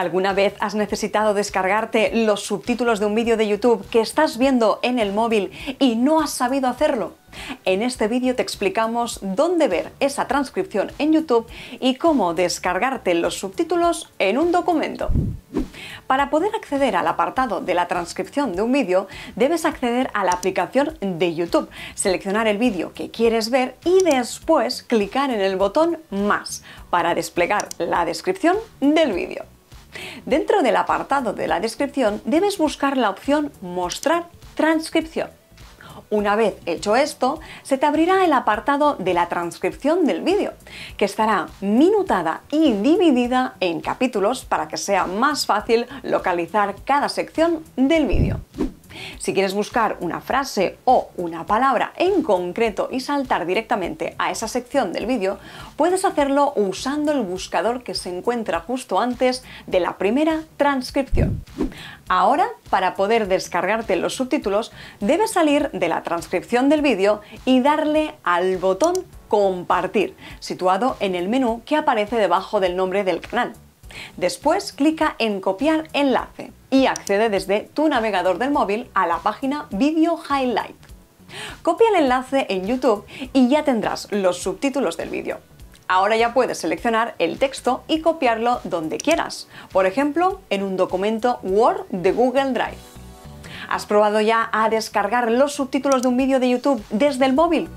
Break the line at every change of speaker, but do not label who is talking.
¿Alguna vez has necesitado descargarte los subtítulos de un vídeo de YouTube que estás viendo en el móvil y no has sabido hacerlo? En este vídeo te explicamos dónde ver esa transcripción en YouTube y cómo descargarte los subtítulos en un documento. Para poder acceder al apartado de la transcripción de un vídeo, debes acceder a la aplicación de YouTube, seleccionar el vídeo que quieres ver y después clicar en el botón Más para desplegar la descripción del vídeo. Dentro del apartado de la descripción debes buscar la opción Mostrar transcripción. Una vez hecho esto, se te abrirá el apartado de la transcripción del vídeo, que estará minutada y dividida en capítulos para que sea más fácil localizar cada sección del vídeo. Si quieres buscar una frase o una palabra en concreto y saltar directamente a esa sección del vídeo, puedes hacerlo usando el buscador que se encuentra justo antes de la primera transcripción. Ahora, para poder descargarte los subtítulos, debes salir de la transcripción del vídeo y darle al botón Compartir, situado en el menú que aparece debajo del nombre del canal. Después clica en copiar enlace y accede desde tu navegador del móvil a la página Video Highlight. Copia el enlace en YouTube y ya tendrás los subtítulos del vídeo. Ahora ya puedes seleccionar el texto y copiarlo donde quieras, por ejemplo en un documento Word de Google Drive. ¿Has probado ya a descargar los subtítulos de un vídeo de YouTube desde el móvil?